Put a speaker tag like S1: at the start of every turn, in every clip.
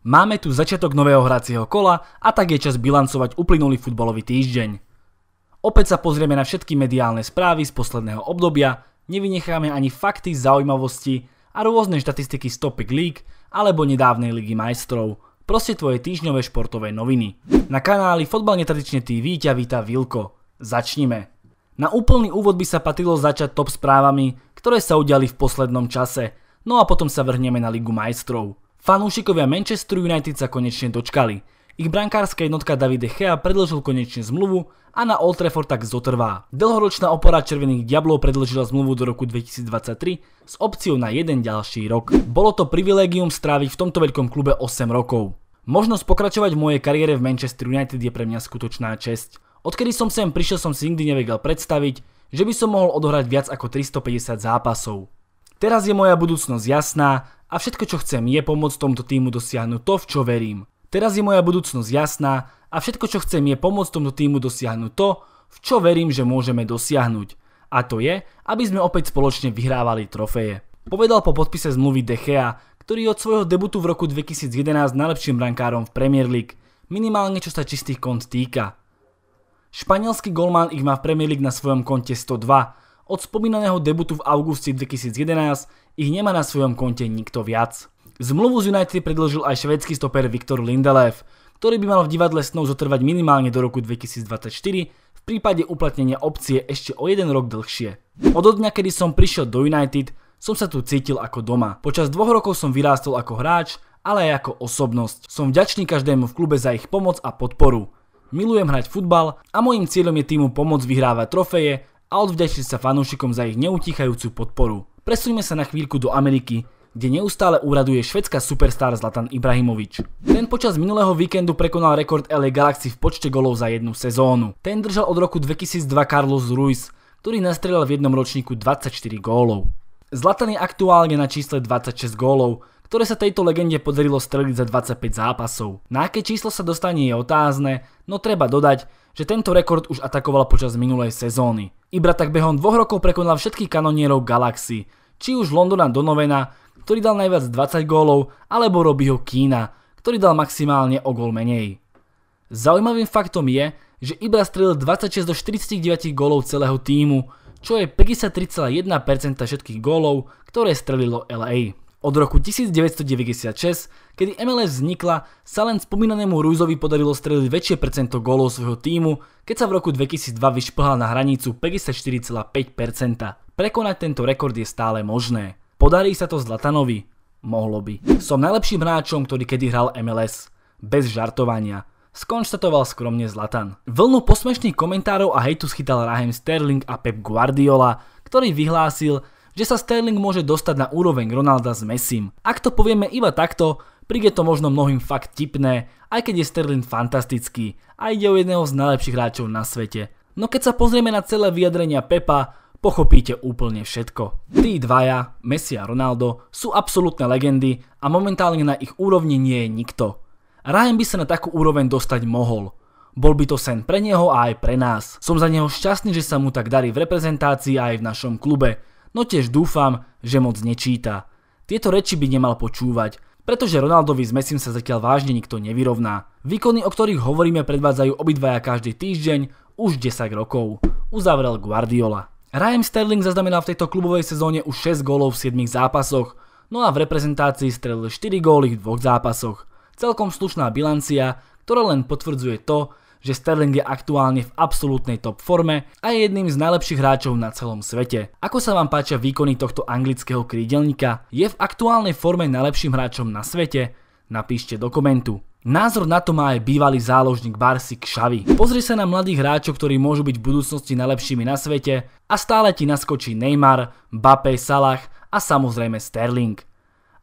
S1: Máme tu začiatok nového hracieho kola a tak je čas bilancovať uplynulý futbalový týždeň. Opäť sa pozrieme na všetky mediálne správy z posledného obdobia, nevynecháme ani fakty, zaujímavosti a rôzne štatistiky z Topic League alebo nedávnej Ligy majstrov. Proste tvoje týždňové športové noviny. Na kanáli Fotbal netradične TV ťa víta Vilko. Začnime. Na úplný úvod by sa patrilo začať top správami, ktoré sa udiali v poslednom čase, no a potom sa vrhneme na Ligu majstrov. Fanúšikovia Manchester United sa konečne dočkali. Ich brankárska jednotka Davide Chea predložil konečne zmluvu a na Old Trafford tak zotrvá. Dlhoročná opora Červených diablov predložila zmluvu do roku 2023 s opciou na jeden ďalší rok. Bolo to privilégium stráviť v tomto veľkom klube 8 rokov. Možnosť pokračovať v mojej kariére v Manchester United je pre mňa skutočná česť. Odkedy som sem prišiel som si nikdy nevedel predstaviť, že by som mohol odohrať viac ako 350 zápasov. Teraz je moja budúcnosť jasná a všetko, čo chcem, je pomôcť tomto týmu dosiahnuť to, v čo verím. Teraz je moja budúcnosť jasná a všetko, čo chcem, je pomôcť tomto týmu dosiahnuť to, v čo verím, že môžeme dosiahnuť. A to je, aby sme opäť spoločne vyhrávali trofeje. Povedal po podpise zmluvy De Gea, ktorý od svojho debutu v roku 2011 najlepším brankárom v Premier League, minimálne čo sa čistých kont týka. Španielský golman ich má v Premier League na svojom konte 102 od spomínaného debutu v augusti 2011 ich nemá na svojom konte nikto viac. Zmluvu z United predložil aj švedský stoper Viktor Lindelöf, ktorý by mal v divadle snou zotrvať minimálne do roku 2024 v prípade uplatnenia opcie ešte o jeden rok dlhšie. Od dňa, kedy som prišiel do United, som sa tu cítil ako doma. Počas dvoch rokov som vyrástol ako hráč, ale aj ako osobnosť. Som vďačný každému v klube za ich pomoc a podporu. Milujem hrať futbal a môjim cieľom je týmu pomôcť vyhrávať trofeje a odvďačili sa fanúšikom za ich neutichajúcu podporu. Presuňme sa na chvíľku do Ameriky, kde neustále úraduje švedská superstar Zlatan Ibrahimovič. Ten počas minulého víkendu prekonal rekord LA Galaxy v počte golov za jednu sezónu. Ten držal od roku 2002 Carlos Ruiz, ktorý nastrelal v jednom ročníku 24 gólov. Zlatan je aktuálne na čísle 26 gólov, ktoré sa tejto legende podarilo streliť za 25 zápasov. Na aké číslo sa dostane je otázne, no treba dodať, že tento rekord už atakoval počas minulej sezóny. Ibra tak behom dvoch rokov prekonal všetkých kanonierov Galaxy, či už Londona Donovena, ktorý dal najviac 20 gólov, alebo Robyho Kína, ktorý dal maximálne o gól menej. Zaujímavým faktom je, že Ibra strelil 26 do 49 gólov celého týmu, čo je 53,1% všetkých gólov, ktoré strelilo LA. Od roku 1996, kedy MLS vznikla, sa len spomínanému Ruizovi podarilo streliť väčšie percento gólov svojho týmu, keď sa v roku 2002 vyšplhal na hranicu 54,5%. Prekonať tento rekord je stále možné. Podarí sa to Zlatanovi? Mohlo by. Som najlepším hráčom, ktorý kedy hral MLS. Bez žartovania skonštatoval skromne Zlatan. Vlnu posmešných komentárov a hejtu schytal Raheem Sterling a Pep Guardiola, ktorý vyhlásil, že sa Sterling môže dostať na úroveň Ronalda s Messim. Ak to povieme iba takto, príde to možno mnohým fakt tipné, aj keď je Sterling fantastický a ide o jedného z najlepších hráčov na svete. No keď sa pozrieme na celé vyjadrenia Pepa, pochopíte úplne všetko. Tí dvaja, Messi a Ronaldo, sú absolútne legendy a momentálne na ich úrovni nie je nikto. Ryan by sa na takú úroveň dostať mohol. Bol by to sen pre neho a aj pre nás. Som za neho šťastný, že sa mu tak darí v reprezentácii a aj v našom klube no tiež dúfam, že moc nečíta. Tieto reči by nemal počúvať, pretože Ronaldovi s Messim sa zatiaľ vážne nikto nevyrovná. Výkony, o ktorých hovoríme, predvádzajú obidvaja každý týždeň už 10 rokov, uzavrel Guardiola. Ryan Sterling zaznamenal v tejto klubovej sezóne už 6 gólov v 7 zápasoch, no a v reprezentácii strelil 4 góly v 2 zápasoch. Celkom slušná bilancia, ktorá len potvrdzuje to, že Sterling je aktuálne v absolútnej top forme a je jedným z najlepších hráčov na celom svete. Ako sa vám páčia výkony tohto anglického krídelníka? Je v aktuálnej forme najlepším hráčom na svete? Napíšte do komentu. Názor na to má aj bývalý záložník Barsi Kšavi. Pozri sa na mladých hráčov, ktorí môžu byť v budúcnosti najlepšími na svete a stále ti naskočí Neymar, Mbappé, Salah a samozrejme Sterling.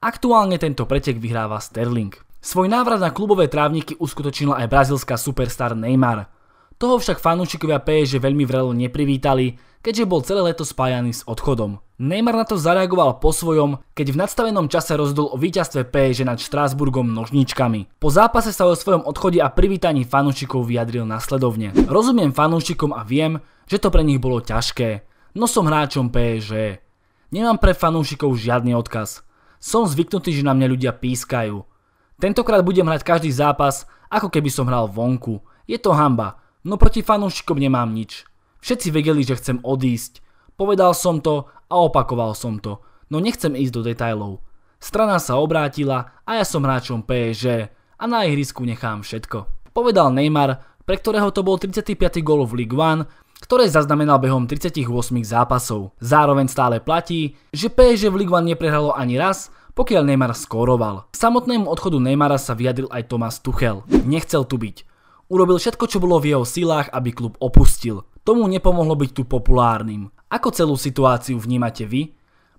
S1: Aktuálne tento pretek vyhráva Sterling. Svoj návrat na klubové trávniky uskutočnila aj brazilská superstar Neymar. Toho však fanúšikovia PSG veľmi vrelo neprivítali, keďže bol celé leto spájaný s odchodom. Neymar na to zareagoval po svojom, keď v nadstavenom čase rozdol o víťazstve PSG nad Štrásburgom nožničkami. Po zápase sa o svojom odchode a privítaní fanúšikov vyjadril nasledovne. Rozumiem fanúšikom a viem, že to pre nich bolo ťažké, no som hráčom PSG. Nemám pre fanúšikov žiadny odkaz. Som zvyknutý, že na mňa ľudia pískajú – Tentokrát budem hrať každý zápas, ako keby som hral vonku. Je to hamba, no proti fanúšikom nemám nič. Všetci vedeli, že chcem odísť. Povedal som to a opakoval som to, no nechcem ísť do detajlov. Strana sa obrátila a ja som hráčom PSG a na ihrisku nechám všetko. Povedal Neymar, pre ktorého to bol 35. gol v Ligue 1, ktoré zaznamenal behom 38 zápasov. Zároveň stále platí, že PSG v Ligue 1 neprehralo ani raz pokiaľ Neymar skóroval. K samotnému odchodu Neymara sa vyjadril aj Tomás Tuchel. Nechcel tu byť. Urobil všetko, čo bolo v jeho silách, aby klub opustil. Tomu nepomohlo byť tu populárnym. Ako celú situáciu vnímate vy?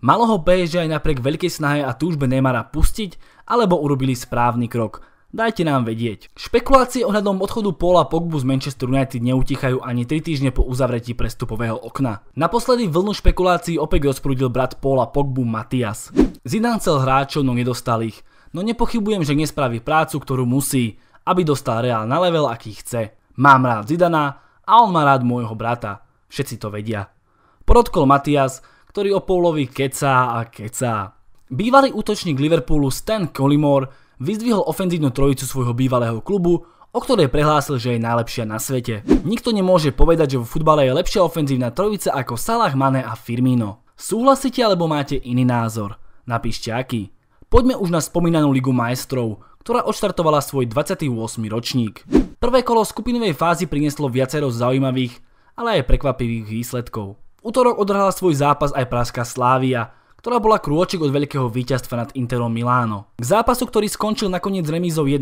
S1: Malo ho PSG aj napriek veľkej snahe a túžbe Neymara pustiť, alebo urobili správny krok – Dajte nám vedieť. Špekulácie ohľadom odchodu Paula Pogbu z Manchester United neutichajú ani 3 týždne po uzavretí prestupového okna. Naposledy vlnu špekulácií opäť rozprúdil brat Paula Pogbu Matias. Zidane chcel hráčov, no nedostal ich. No nepochybujem, že nespraví prácu, ktorú musí, aby dostal Real na level, aký chce. Mám rád Zidana a on má rád môjho brata. Všetci to vedia. Podotkol Matias, ktorý o Paulovi kecá a kecá. Bývalý útočník Liverpoolu Stan Collymore vyzdvihol ofenzívnu trojicu svojho bývalého klubu, o ktorej prehlásil, že je najlepšia na svete. Nikto nemôže povedať, že vo futbale je lepšia ofenzívna trojica ako Salah, Mane a Firmino. Súhlasíte alebo máte iný názor? Napíšte aký. Poďme už na spomínanú Ligu majstrov, ktorá odštartovala svoj 28. ročník. Prvé kolo skupinovej fázy prinieslo viacero zaujímavých, ale aj prekvapivých výsledkov. V útorok odrhala svoj zápas aj Praská Slávia, ktorá bola krôčik od veľkého víťazstva nad Interom Miláno. K zápasu, ktorý skončil nakoniec remízou 1-1,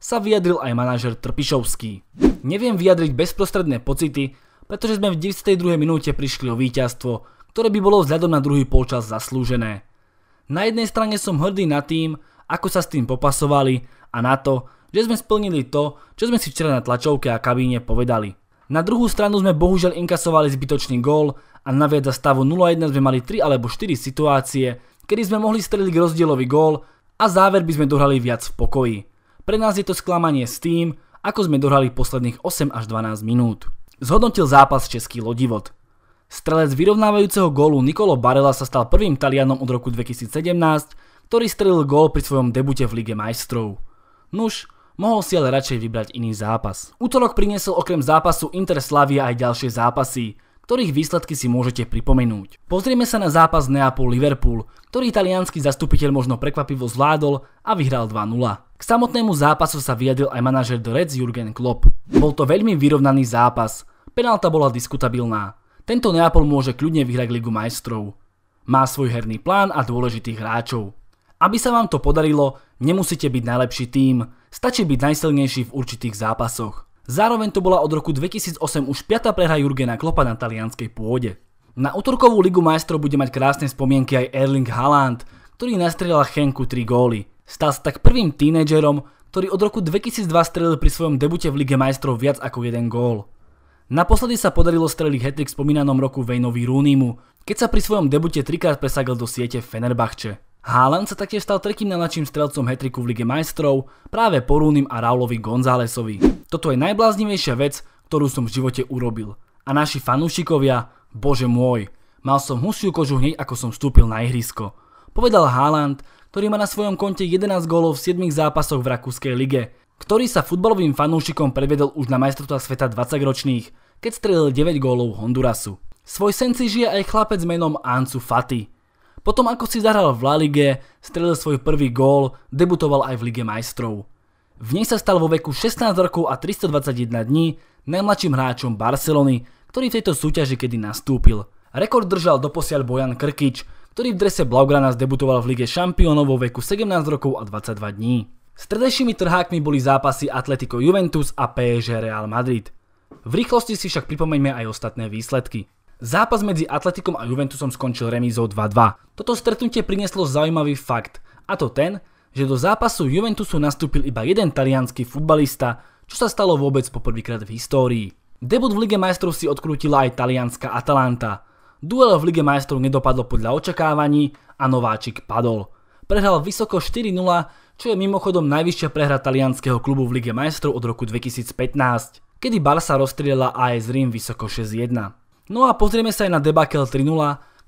S1: sa vyjadril aj manažer Trpišovský. Neviem vyjadriť bezprostredné pocity, pretože sme v 92. minúte prišli o víťazstvo, ktoré by bolo vzhľadom na druhý polčas zaslúžené. Na jednej strane som hrdý na tým, ako sa s tým popasovali a na to, že sme splnili to, čo sme si včera na tlačovke a kabíne povedali. Na druhú stranu sme bohužiaľ inkasovali zbytočný gól a naviac za stavu 0-1 sme mali 3 alebo 4 situácie, kedy sme mohli streliť rozdielový gól a záver by sme dohrali viac v pokoji. Pre nás je to sklamanie s tým, ako sme dohrali posledných 8 až 12 minút. Zhodnotil zápas český lodivod. Strelec vyrovnávajúceho gólu Nikolo Barela sa stal prvým Talianom od roku 2017, ktorý strelil gól pri svojom debute v Lige majstrov. Nuž, Mohol si ale radšej vybrať iný zápas. Útorok priniesol okrem zápasu Inter Slavia aj ďalšie zápasy, ktorých výsledky si môžete pripomenúť. Pozrieme sa na zápas Neapol-Liverpool, ktorý italianský zastupiteľ možno prekvapivo zvládol a vyhral 2-0. K samotnému zápasu sa vyjadil aj manažer do Reds Jurgen Klopp. Bol to veľmi vyrovnaný zápas, penálta bola diskutabilná. Tento Neapol môže kľudne vyhrať Ligu majstrov. Má svoj herný plán a dôležitých hráčov. Aby sa vám to podarilo, nemusíte byť najlepší tým, Stačí byť najsilnejší v určitých zápasoch. Zároveň to bola od roku 2008 už 5. prehra Jurgena Klopa na talianskej pôde. Na útorkovú ligu majstrov bude mať krásne spomienky aj Erling Haaland, ktorý nastrelal Henku 3 góly. Stal sa tak prvým tínedžerom, ktorý od roku 2002 strelil pri svojom debute v Lige majstrov viac ako jeden gól. Naposledy sa podarilo streliť hetrik v spomínanom roku Vejnovi Rúnimu, keď sa pri svojom debute trikrát presagil do siete Fenerbahče. Haaland sa taktiež stal tretím najmladším strelcom hetriku v Lige majstrov práve po Rúnim a Raulovi Gonzálesovi. Toto je najbláznivejšia vec, ktorú som v živote urobil. A naši fanúšikovia, bože môj, mal som husiu kožu hneď ako som vstúpil na ihrisko. Povedal Haaland, ktorý má na svojom konte 11 gólov v 7 zápasoch v rakúskej lige, ktorý sa futbalovým fanúšikom prevedel už na majstrovstvá sveta 20-ročných, keď strelil 9 gólov Hondurasu. Svoj sen si žije aj chlapec menom Ansu Fati, potom ako si zahral v La Lige, strelil svoj prvý gól, debutoval aj v Lige majstrov. V nej sa stal vo veku 16 rokov a 321 dní najmladším hráčom Barcelony, ktorý v tejto súťaži kedy nastúpil. Rekord držal doposiaľ Bojan Krkič, ktorý v drese Blaugrana zdebutoval v Lige šampiónov vo veku 17 rokov a 22 dní. Stredejšími trhákmi boli zápasy Atletico Juventus a PSG Real Madrid. V rýchlosti si však pripomeňme aj ostatné výsledky. Zápas medzi Atletikom a Juventusom skončil remízou 2-2. Toto stretnutie prinieslo zaujímavý fakt, a to ten, že do zápasu Juventusu nastúpil iba jeden talianský futbalista, čo sa stalo vôbec poprvýkrát v histórii. Debut v Lige majstrov si odkrútila aj talianská Atalanta. Duel v Lige majstrov nedopadlo podľa očakávaní a Nováčik padol. Prehral vysoko 4-0, čo je mimochodom najvyššia prehra talianského klubu v Lige majstrov od roku 2015, kedy Barca rozstriela AS Rím vysoko 6-1. No a pozrieme sa aj na debakel 3-0,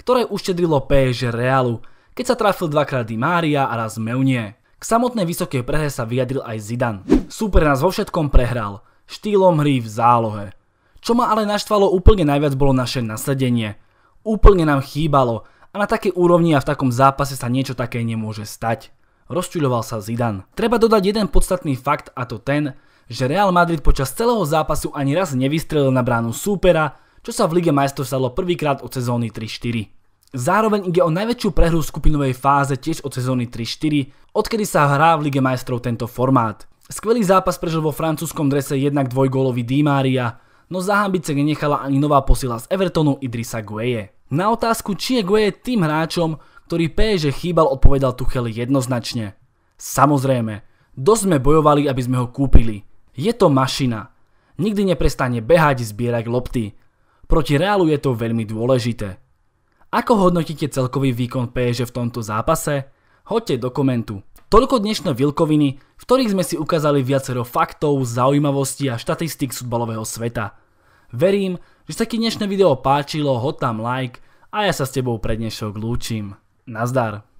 S1: ktoré uštedrilo PSG Realu, keď sa trafil dvakrát Di Maria a raz Meunie. K samotnej vysokej prehre sa vyjadril aj Zidane. Super nás vo všetkom prehral, štýlom hry v zálohe. Čo ma ale naštvalo úplne najviac bolo naše nasadenie. Úplne nám chýbalo a na takej úrovni a v takom zápase sa niečo také nemôže stať. Rozčuľoval sa Zidane. Treba dodať jeden podstatný fakt a to ten, že Real Madrid počas celého zápasu ani raz nevystrelil na bránu súpera čo sa v Lige majstrov stalo prvýkrát od sezóny 3-4. Zároveň ide o najväčšiu prehru v skupinovej fáze tiež od sezóny 3-4, odkedy sa hrá v Lige majstrov tento formát. Skvelý zápas prežil vo francúzskom drese jednak dvojgólový Di Maria, no zahambiť sa nenechala ani nová posila z Evertonu Idrisa Gueye. Na otázku, či je Gueye tým hráčom, ktorý PSG chýbal, odpovedal Tuchel jednoznačne. Samozrejme, dosť sme bojovali, aby sme ho kúpili. Je to mašina. Nikdy neprestane behať, zbierať lopty. Proti Realu je to veľmi dôležité. Ako hodnotíte celkový výkon PSG v tomto zápase? Hoďte do komentu. Toľko dnešné vilkoviny, v ktorých sme si ukázali viacero faktov, zaujímavostí a štatistik futbalového sveta. Verím, že sa ti dnešné video páčilo, hoď tam like a ja sa s tebou pre dnešok lúčim. Nazdar.